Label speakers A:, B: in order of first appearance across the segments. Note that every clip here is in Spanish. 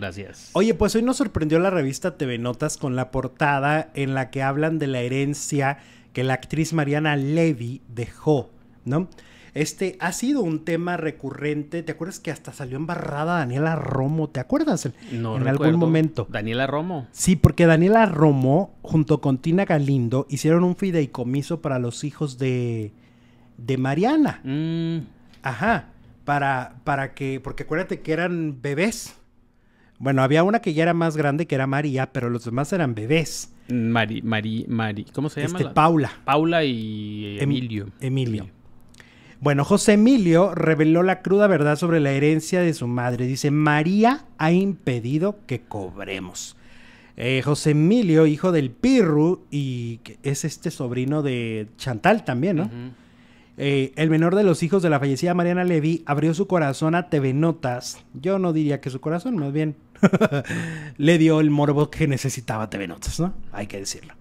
A: Gracias. Oye, pues hoy nos sorprendió la revista TV Notas con la portada en la que hablan de la herencia que la actriz Mariana Levy dejó, ¿no? Este ha sido un tema recurrente. ¿Te acuerdas que hasta salió embarrada Daniela Romo? ¿Te acuerdas? No, en algún momento. Daniela Romo. Sí, porque Daniela Romo, junto con Tina Galindo, hicieron un fideicomiso para los hijos de, de Mariana. Mm. Ajá. Para, para que, porque acuérdate que eran bebés. Bueno, había una que ya era más grande, que era María, pero los demás eran bebés. María, Mari, Mari. ¿Cómo se llama? Este, Paula. Paula y em, Emilio. Emilio. Bueno, José Emilio reveló la cruda verdad sobre la herencia de su madre. Dice, María ha impedido que cobremos. Eh, José Emilio, hijo del Pirru, y es este sobrino de Chantal también, ¿no? Eh, el menor de los hijos de la fallecida Mariana Levy abrió su corazón a TV Notas. Yo no diría que su corazón, más bien le dio el morbo que necesitaba TV Notas, ¿no? Hay que decirlo.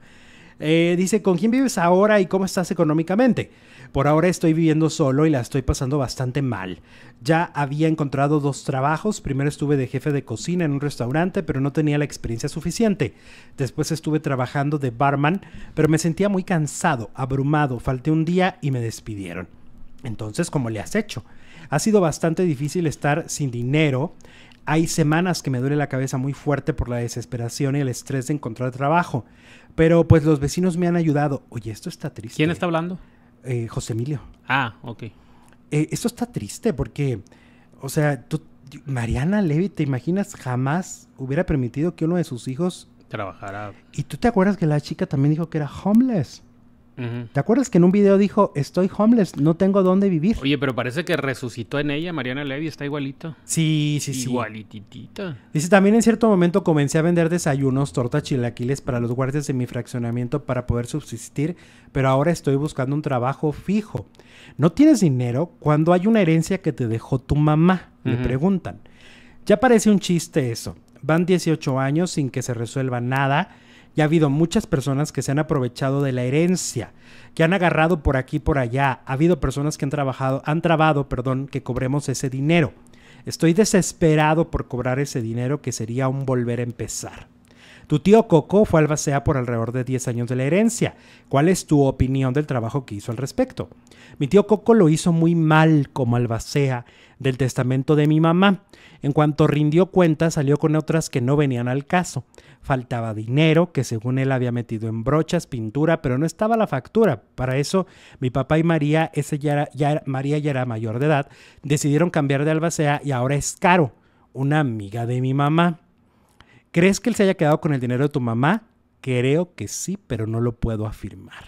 A: Eh, dice, ¿con quién vives ahora y cómo estás económicamente? Por ahora estoy viviendo solo y la estoy pasando bastante mal. Ya había encontrado dos trabajos. Primero estuve de jefe de cocina en un restaurante, pero no tenía la experiencia suficiente. Después estuve trabajando de barman, pero me sentía muy cansado, abrumado. Falté un día y me despidieron. Entonces, ¿cómo le has hecho? Ha sido bastante difícil estar sin dinero hay semanas que me duele la cabeza muy fuerte por la desesperación y el estrés de encontrar trabajo. Pero pues los vecinos me han ayudado. Oye, esto está triste. ¿Quién está hablando? Eh, José Emilio. Ah, ok. Eh, esto está triste porque, o sea, tú, Mariana Levy, ¿te imaginas? Jamás hubiera permitido que uno de sus hijos trabajara. Y tú te acuerdas que la chica también dijo que era homeless. ¿Te acuerdas que en un video dijo, estoy homeless, no tengo dónde vivir? Oye, pero parece que resucitó en ella, Mariana Levy, está igualito. Sí, sí, sí. Igualititita. Dice, también en cierto momento comencé a vender desayunos, tortas, chilaquiles para los guardias de mi fraccionamiento para poder subsistir, pero ahora estoy buscando un trabajo fijo. ¿No tienes dinero cuando hay una herencia que te dejó tu mamá? Me Le preguntan. Ya parece un chiste eso. Van 18 años sin que se resuelva nada y ha habido muchas personas que se han aprovechado de la herencia, que han agarrado por aquí por allá. Ha habido personas que han trabajado, han trabado, perdón, que cobremos ese dinero. Estoy desesperado por cobrar ese dinero que sería un volver a empezar. Tu tío Coco fue albacea por alrededor de 10 años de la herencia. ¿Cuál es tu opinión del trabajo que hizo al respecto? Mi tío Coco lo hizo muy mal como albacea del testamento de mi mamá. En cuanto rindió cuenta, salió con otras que no venían al caso. Faltaba dinero, que según él había metido en brochas, pintura, pero no estaba la factura. Para eso, mi papá y María, ese ya María ya era mayor de edad, decidieron cambiar de albacea y ahora es Caro, una amiga de mi mamá. ¿Crees que él se haya quedado con el dinero de tu mamá? Creo que sí, pero no lo puedo afirmar.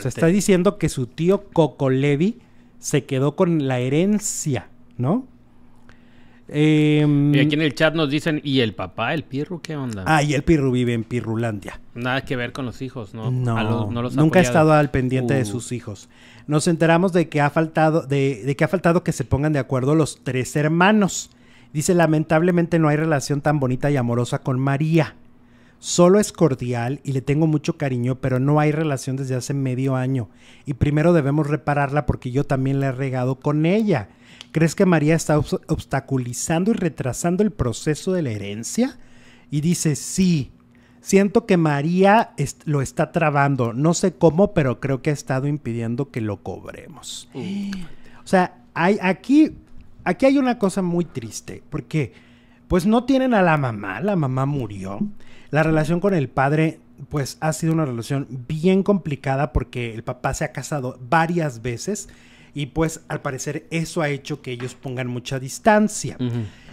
A: Se está diciendo que su tío Coco Levi se quedó con la herencia, ¿no? Em, y aquí en el chat nos dicen, ¿y el papá, el Pirru, qué onda? Ah, y el Pirru vive en Pirrulandia. Nada que ver con los hijos, ¿no? No, nunca ha estado al pendiente de uh. sus hijos. Nos enteramos de que ha faltado, de, de que ha faltado que se pongan de acuerdo los tres hermanos Dice, lamentablemente no hay relación tan bonita y amorosa con María. Solo es cordial y le tengo mucho cariño, pero no hay relación desde hace medio año. Y primero debemos repararla porque yo también la he regado con ella. ¿Crees que María está obstaculizando y retrasando el proceso de la herencia? Y dice, sí, siento que María lo está trabando. No sé cómo, pero creo que ha estado impidiendo que lo cobremos. O sea, hay, aquí aquí hay una cosa muy triste, porque pues no tienen a la mamá, la mamá murió. La relación con el padre pues ha sido una relación bien complicada porque el papá se ha casado varias veces y pues al parecer eso ha hecho que ellos pongan mucha distancia.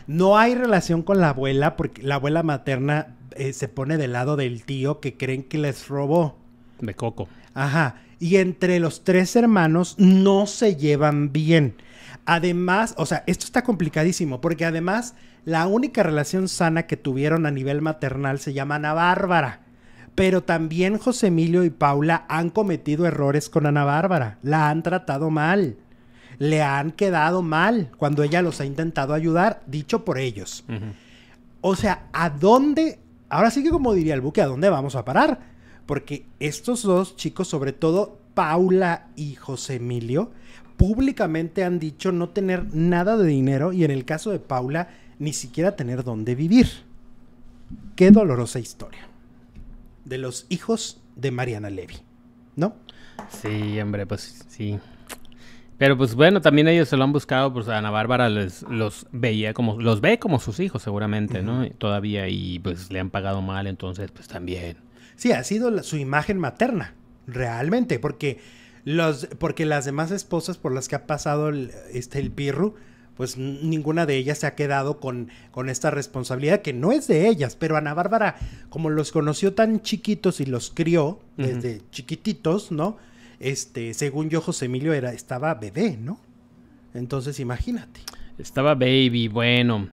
A: No hay relación con la abuela porque la abuela materna eh, se pone del lado del tío que creen que les robó. De coco. Ajá y entre los tres hermanos no se llevan bien. Además, o sea, esto está complicadísimo porque además la única relación sana que tuvieron a nivel maternal se llama Ana Bárbara. Pero también José Emilio y Paula han cometido errores con Ana Bárbara. La han tratado mal. Le han quedado mal cuando ella los ha intentado ayudar, dicho por ellos. O sea, ¿a dónde? Ahora sí que como diría el buque, ¿a dónde vamos a parar? porque estos dos chicos, sobre todo Paula y José Emilio, públicamente han dicho no tener nada de dinero y en el caso de Paula, ni siquiera tener dónde vivir. Qué dolorosa historia. De los hijos de Mariana Levy, ¿no? Sí, hombre, pues sí. Pero pues bueno, también ellos se lo han buscado, pues Ana Bárbara les, los veía como, los ve como sus hijos seguramente, ¿no? Todavía y pues le han pagado mal, entonces pues también sí, ha sido su imagen materna, realmente, porque, los, porque las demás esposas por las que ha pasado el, este, el pirru, pues ninguna de ellas se ha quedado con, con esta responsabilidad que no es de ellas, pero Ana Bárbara, como los conoció tan chiquitos y los crió desde chiquititos, ¿no? Este, según yo, José Emilio era, estaba bebé, ¿no? Entonces imagínate. Estaba baby, bueno.